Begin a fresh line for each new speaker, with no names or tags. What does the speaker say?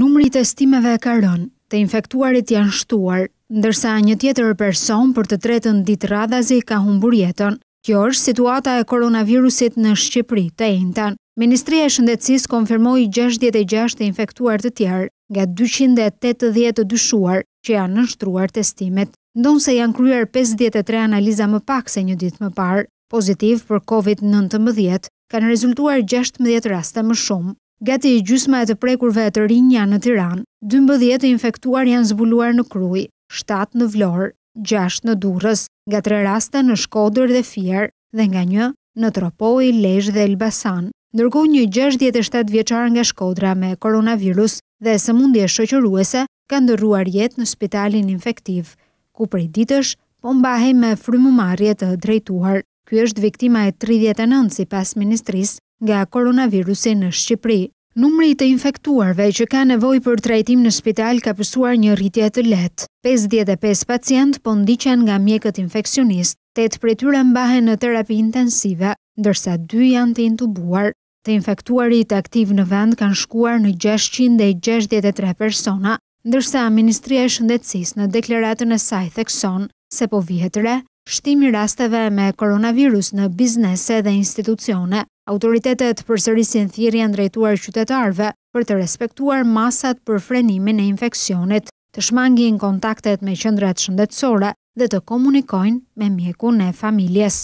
numri i testimeve ka rënë, të infektuarit janë shtuar, ndërsa një tjetër person për të tretën ditë radhazi ka humbur jetën. Kjo është situata e koronavirusit në Shqipëri të eintan. Ministria e Shëndetësis konfirmoi 66 të infektuar të tjerë nga 280 të dyshuar që janë nështruar testimet. Ndonë se janë kryer 53 analiza më pak se një ditë më parë, pozitiv për COVID-19, kanë rezultuar 16 raste më shumë. Gati i gjysma e të prekurve e të rinja janë në Tiran, 12 të infektuar janë zbuluar në kruj, 7 në vlorë, 6 në durës, nga 3 raste në shkodër dhe fjerë, dhe nga një në tropoj, lejsh dhe elbasan. Nërko një 67 vjeqar nga shkodra me koronavirus dhe së mundi e shoqëruese ka ndërruar jetë në spitalin infektiv, ku prej ditësh po mbahej me frymumarje të drejtuar. Ky është viktima e 39 si pas ministrisë, nga koronavirusi në Shqipëri. Numri të infektuarve që ka nevoj për trajtim në spital ka pësuar një rritje të letë. 55 pacient po ndiqen nga mjekët infekcionist, 8 për tyre mbahen në terapi intensive, ndërsa 2 janë të intubuar. Të infektuarit aktiv në vend kanë shkuar në 663 persona, ndërsa Ministria e Shëndetsis në deklaratën e saj thekson, se po vjetëre, shtimi rasteve me koronavirus në biznese dhe institucione, Autoritetet për sërisin thjeri janë drejtuar qytetarve për të respektuar masat për frenimin e infekcionit, të shmangi në kontaktet me qëndrat shëndetsore dhe të komunikojnë me mjeku në familjes.